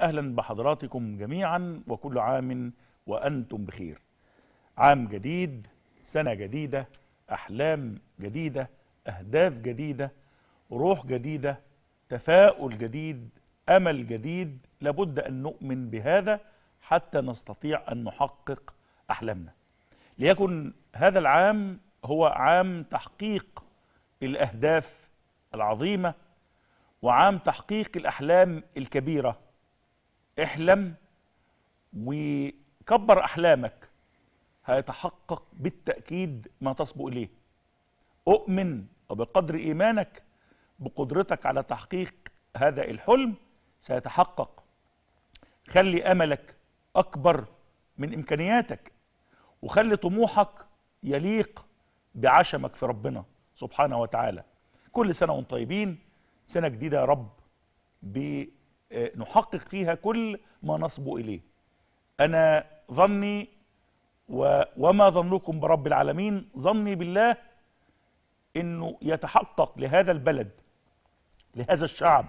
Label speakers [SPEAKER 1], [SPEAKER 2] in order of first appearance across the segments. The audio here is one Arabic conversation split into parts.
[SPEAKER 1] أهلا بحضراتكم جميعا وكل عام وأنتم بخير عام جديد سنة جديدة أحلام جديدة أهداف جديدة روح جديدة تفاؤل جديد أمل جديد لابد أن نؤمن بهذا حتى نستطيع أن نحقق أحلامنا ليكن هذا العام هو عام تحقيق الأهداف العظيمة وعام تحقيق الأحلام الكبيرة احلم وكبر احلامك هيتحقق بالتاكيد ما تسبق اليه اؤمن وبقدر ايمانك بقدرتك على تحقيق هذا الحلم سيتحقق خلي املك اكبر من امكانياتك وخلي طموحك يليق بعشمك في ربنا سبحانه وتعالى كل سنه وانتم طيبين سنه جديده يا رب ب آه، نحقق فيها كل ما نصبو إليه أنا ظني و وما ظنكم برب العالمين ظني بالله أنه يتحقق لهذا البلد لهذا الشعب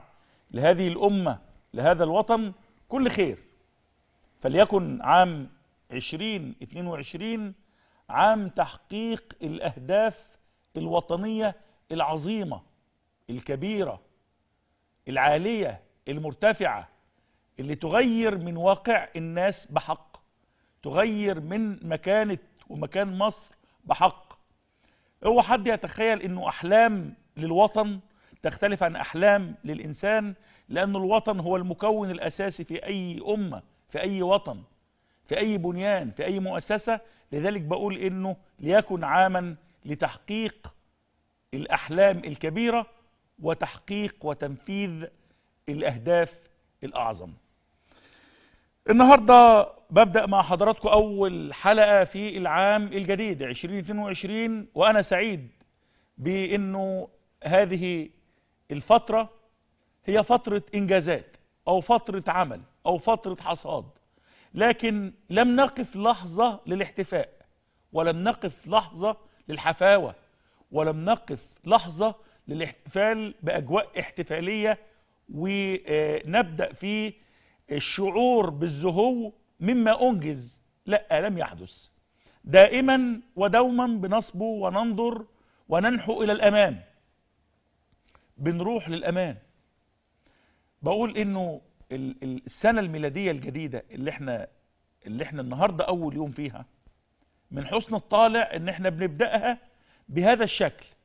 [SPEAKER 1] لهذه الأمة لهذا الوطن كل خير فليكن عام 2022 عام تحقيق الأهداف الوطنية العظيمة الكبيرة العالية المرتفعه اللي تغير من واقع الناس بحق تغير من مكانه ومكان مصر بحق هو حد يتخيل انه احلام للوطن تختلف عن احلام للانسان لان الوطن هو المكون الاساسي في اي امه في اي وطن في اي بنيان في اي مؤسسه لذلك بقول انه ليكن عاما لتحقيق الاحلام الكبيره وتحقيق وتنفيذ الأهداف الأعظم النهاردة ببدأ مع حضراتكم أول حلقة في العام الجديد 2022 وأنا سعيد بأنه هذه الفترة هي فترة إنجازات أو فترة عمل أو فترة حصاد لكن لم نقف لحظة للاحتفاء ولم نقف لحظة للحفاوة ولم نقف لحظة للاحتفال بأجواء احتفالية ونبدأ في الشعور بالزهو مما أنجز لا لم يحدث دائما ودوما بنصبو وننظر وننحو إلى الأمام بنروح للأمام بقول إنه السنة الميلادية الجديدة اللي احنا اللي احنا النهاردة أول يوم فيها من حسن الطالع إن احنا بنبدأها بهذا الشكل